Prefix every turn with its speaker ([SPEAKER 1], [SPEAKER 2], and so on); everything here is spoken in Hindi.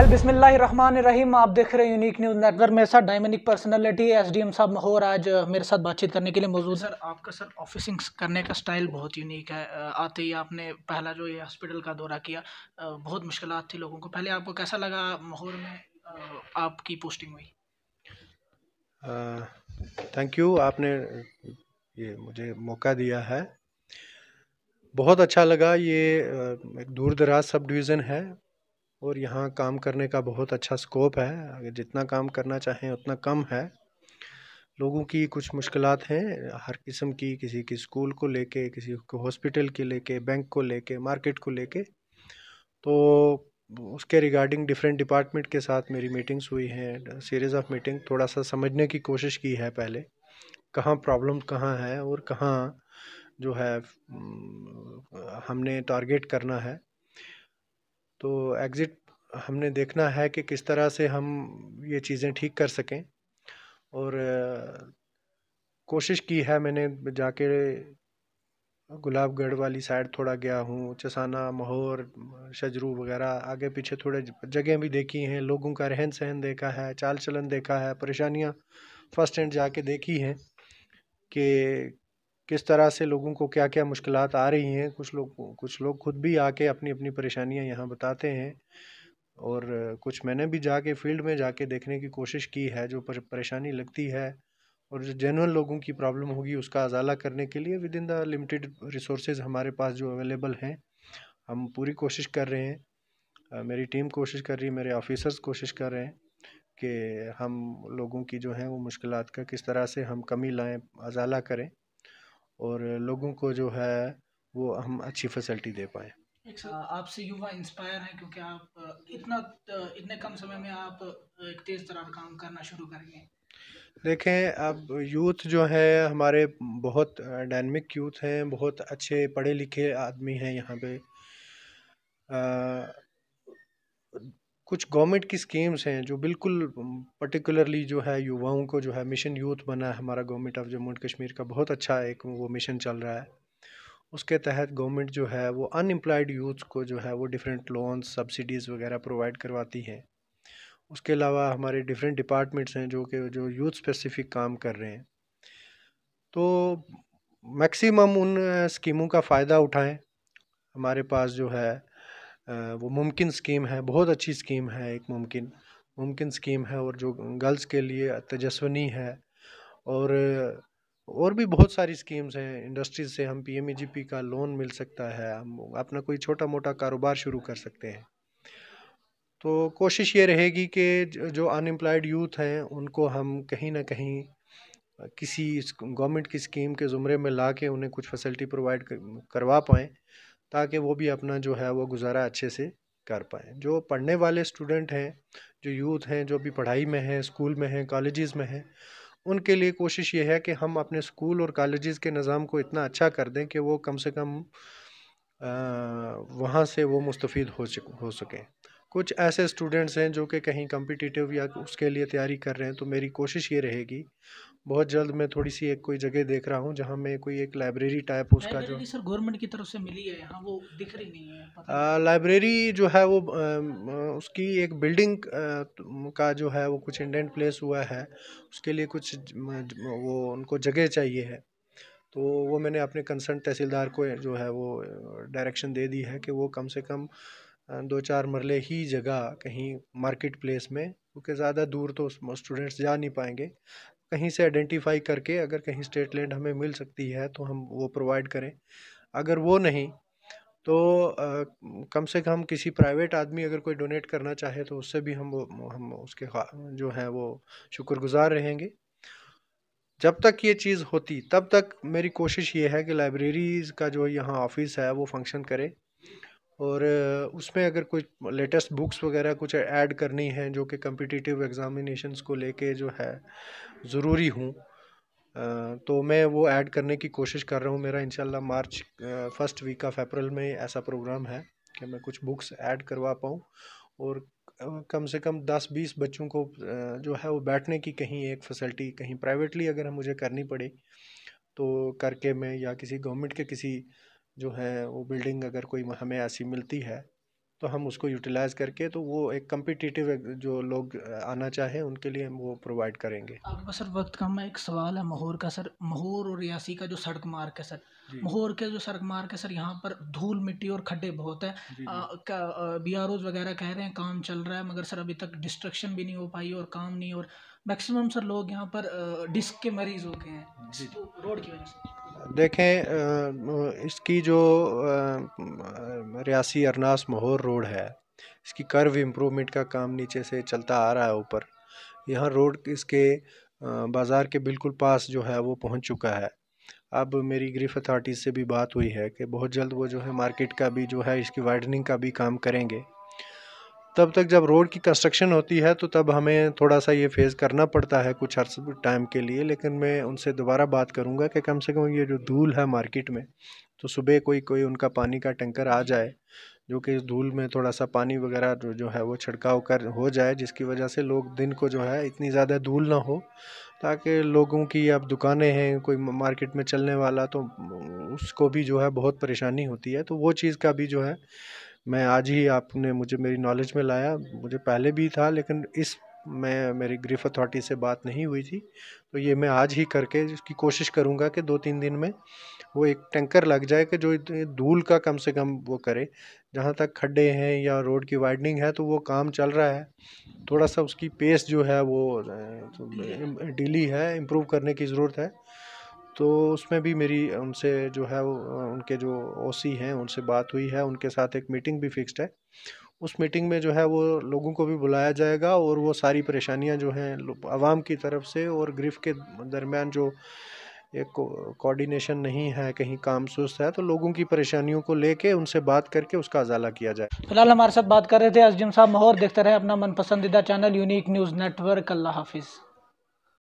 [SPEAKER 1] वेल रहीम आप देख रहे हैं यूनिक न्यूज़ नेटवर्क मेरे साथ dynamic personality S D M साहब महोर आज मेरे साथ बातचीत करने के लिए मौजूद सर आपका सर ऑफिसिंग करने का स्टाइल बहुत यूनिक है आते ही आपने पहला जो ये हॉस्पिटल का दौरा किया बहुत मुश्किल थी लोगों को पहले आपको कैसा लगा महोर में आपकी पोस्टिंग हुई
[SPEAKER 2] थैंक यू आपने ये मुझे मौका दिया है बहुत अच्छा लगा ये दूर दराज सब डिवीज़न है और यहाँ काम करने का बहुत अच्छा स्कोप है अगर जितना काम करना चाहें उतना कम है लोगों की कुछ मुश्किल हैं हर किस्म की किसी की स्कूल को लेके किसी को हॉस्पिटल के लेके बैंक को लेके मार्केट को लेके तो उसके रिगार्डिंग डिफरेंट डिपार्टमेंट के साथ मेरी मीटिंग्स हुई हैं सीरीज़ ऑफ मीटिंग थोड़ा सा समझने की कोशिश की है पहले कहाँ प्रॉब्लम कहाँ है और कहाँ जो है हम्म, हमने टारगेट करना है तो एग्ज़िट हमने देखना है कि किस तरह से हम ये चीज़ें ठीक कर सकें और कोशिश की है मैंने जाके गुलाबगढ़ वाली साइड थोड़ा गया हूँ चसाना महोर शजरू वगैरह आगे पीछे थोड़े जगह भी देखी हैं लोगों का रहन सहन देखा है चाल चलन देखा है परेशानियाँ फर्स्ट हैंड जाके देखी हैं कि किस तरह से लोगों को क्या क्या मुश्किल आ रही हैं कुछ लोग कुछ लोग खुद भी आके अपनी अपनी परेशानियाँ यहाँ बताते हैं और कुछ मैंने भी जाके फील्ड में जाके देखने की कोशिश की है जो परेशानी लगती है और जो जनरल लोगों की प्रॉब्लम होगी उसका अजाला करने के लिए within the limited resources हमारे पास जो अवेलेबल हैं हम पूरी कोशिश कर रहे हैं मेरी टीम कोशिश कर रही है मेरे ऑफिसर्स कोशिश कर रहे हैं कि हम लोगों की जो हैं वो मुश्किल का किस तरह से हम कमी लाएँ अजाला करें और लोगों को जो है वो हम अच्छी फैसिलिटी दे पाए
[SPEAKER 1] अच्छा, आपसे युवा इंस्पायर हैं क्योंकि आप इतना इतने कम समय में आप एक तेज़ तरह काम करना शुरू करेंगे
[SPEAKER 2] देखें अब यूथ जो है हमारे बहुत डायनमिक यूथ हैं बहुत अच्छे पढ़े लिखे आदमी हैं यहाँ पे आ, कुछ गवर्नमेंट की स्कीम्स हैं जो बिल्कुल पर्टिकुलरली जो है युवाओं को जो है मिशन यूथ बना है हमारा government of Jammu and Kashmir का बहुत अच्छा एक वो मिशन चल रहा है उसके तहत गवर्नमेंट जो है वो अनएम्प्लॉयड यूथ को जो है वो डिफरेंट लोन्स सब्सिडीज़ वगैरह प्रोवाइड करवाती हैं उसके अलावा हमारे डिफरेंट डिपार्टमेंट्स हैं जो कि जो यूथ स्पेसिफिक काम कर रहे हैं तो मैक्सिमम उन स्कीमों का फ़ायदा उठाएं हमारे पास जो है वो मुमकिन स्कीम है बहुत अच्छी स्कीम है एक मुमकिन मुमकिन स्कीम है और जो गर्ल्स के लिए तेजस्वनी है और और भी बहुत सारी स्कीम्स हैं इंडस्ट्रीज से हम पीएमईजीपी e का लोन मिल सकता है हम अपना कोई छोटा मोटा कारोबार शुरू कर सकते हैं तो कोशिश ये रहेगी कि जो अनएम्प्लॉयड यूथ हैं उनको हम कहीं ना कहीं किसी गवर्नमेंट की स्कीम के ज़ुमरे में ला के उन्हें कुछ फैसिलिटी प्रोवाइड करवा पाएँ ताकि वो भी अपना जो है वो गुज़ारा अच्छे से कर पाएँ जो पढ़ने वाले स्टूडेंट हैं जो यूथ हैं जो अभी पढ़ाई में हैं स्कूल में हैं कॉलेजेस में हैं उनके लिए कोशिश ये है कि हम अपने स्कूल और कॉलेजेस के निज़ाम को इतना अच्छा कर दें कि वो कम से कम वहाँ से वो मुस्तफ़ हो सकें कुछ ऐसे स्टूडेंट्स हैं जो कि कहीं कम्पिटिटिव या उसके लिए तैयारी कर रहे हैं तो मेरी कोशिश ये रहेगी बहुत जल्द मैं थोड़ी सी एक कोई जगह देख रहा हूँ जहाँ मैं कोई एक लाइब्रेरी टाइप उसका जो तो सर
[SPEAKER 1] गवर्नमेंट की तरफ से मिली है यहाँ वो दिख रही नहीं
[SPEAKER 2] है लाइब्रेरी जो है वो उसकी एक बिल्डिंग का जो है वो कुछ इंडेंट प्लेस हुआ है उसके लिए कुछ वो उनको जगह चाहिए है तो वो मैंने अपने कंसर्न तहसीलदार को जो है वो डायरेक्शन दे दी है कि वो कम से कम दो चार मरले ही जगह कहीं मार्केट प्लेस में क्योंकि ज़्यादा दूर तो स्टूडेंट्स जा नहीं पाएंगे कहीं से आइडेंटिफाई करके अगर कहीं स्टेट लैंड हमें मिल सकती है तो हम वो प्रोवाइड करें अगर वो नहीं तो आ, कम से कम किसी प्राइवेट आदमी अगर कोई डोनेट करना चाहे तो उससे भी हम वो हम उसके जो है वो शुक्रगुजार रहेंगे जब तक ये चीज़ होती तब तक मेरी कोशिश ये है कि लाइब्रेरीज़ का जो यहाँ ऑफिस है वो फंक्शन करे और उसमें अगर कोई लेटेस्ट बुक्स वगैरह कुछ ऐड करनी है जो कि कम्पिटिटिव एग्ज़ामिनेशनस को लेके जो है ज़रूरी हूँ तो मैं वो ऐड करने की कोशिश कर रहा हूँ मेरा इंशाल्लाह March first week of April में ऐसा प्रोग्राम है कि मैं कुछ बुक्स ऐड करवा पाऊँ और कम से कम दस बीस बच्चों को जो है वो बैठने की कहीं एक फैसिलिटी कहीं प्राइवेटली अगर मुझे करनी पड़े तो करके मैं या किसी गवर्नमेंट के किसी जो है वो बिल्डिंग अगर कोई हमें ऐसी मिलती है तो हम उसको यूटिलाइज़ करके तो वो एक कम्पिटिटिव जो लोग आना चाहें उनके लिए हम वो प्रोवाइड करेंगे आपका
[SPEAKER 1] सर वक्त कम है एक सवाल है महोर का सर महोर और रियासी का जो सड़क मार्ग है सर महोर के जो सड़क मार्ग है सर यहाँ पर धूल मिट्टी और खड्डे बहुत है बी आर ओज वगैरह कह रहे हैं काम चल रहा है मगर सर अभी तक डिस्ट्रक्शन भी नहीं हो पाई और काम नहीं और मैक्सिमम सर लोग यहाँ पर डिस्क के मरीज हो गए हैं रोड तो की वजह से
[SPEAKER 2] देखें इसकी जो रियासी अरनास महोर रोड है इसकी कर्व इम्प्रूवमेंट का काम नीचे से चलता आ रहा है ऊपर यहाँ रोड इसके बाज़ार के बिल्कुल पास जो है वो पहुँच चुका है अब मेरी ग्रीफ अथॉरिटी से भी बात हुई है कि बहुत जल्द वो जो है मार्केट का भी जो है इसकी वाइडनिंग का भी काम करेंगे तब तक जब रोड की कंस्ट्रक्शन होती है तो तब हमें थोड़ा सा ये फेस करना पड़ता है कुछ हर टाइम के लिए लेकिन मैं उनसे दोबारा बात करूँगा कि कम से कम ये जो धूल है मार्केट में तो सुबह कोई कोई उनका पानी का टैंकर आ जाए जो कि धूल में थोड़ा सा पानी वगैरह जो, जो है वो छिड़काव कर हो जाए जिसकी वजह से लोग दिन को जो है इतनी ज़्यादा धूल ना हो ताकि लोगों की अब दुकानें हैं कोई मार्केट में चलने वाला तो उसको भी जो है बहुत परेशानी होती है तो वो चीज़ का भी जो है मैं आज ही आपने मुझे मेरी नॉलेज में लाया मुझे पहले भी था लेकिन इस मैं मेरी ग्रीफ अथॉरिटी से बात नहीं हुई थी तो ये मैं आज ही करके इसकी कोशिश करूँगा कि दो तीन दिन में वो एक टैंकर लग जाए कि जो धूल का कम से कम वो करे जहाँ तक खड्डे हैं या रोड की वाइडनिंग है तो वो काम चल रहा है थोड़ा सा उसकी पेस जो है वो डीली तो, है इम्प्रूव करने की ज़रूरत है तो उसमें भी मेरी उनसे जो है वो उनके जो ओ सी हैं उनसे बात हुई है उनके साथ एक मीटिंग भी फिक्स्ड है उस मीटिंग में जो है वो लोगों को भी बुलाया जाएगा और वो सारी परेशानियां जो हैं आवाम की तरफ से और ग्रिफ के दरमियान जो एक कोऑर्डिनेशन नहीं है कहीं काम सुस्त है तो लोगों की परेशानियों को लेके उनसे बात करके उसका अजाला किया जाए
[SPEAKER 1] फिलहाल हमारे साथ बात कर रहे थे अजिम साहब महोर देखते रहे अपना मनपसंदीदा चैनल यूनिक न्यूज़ नेटवर्क अल्लाह हाफिज़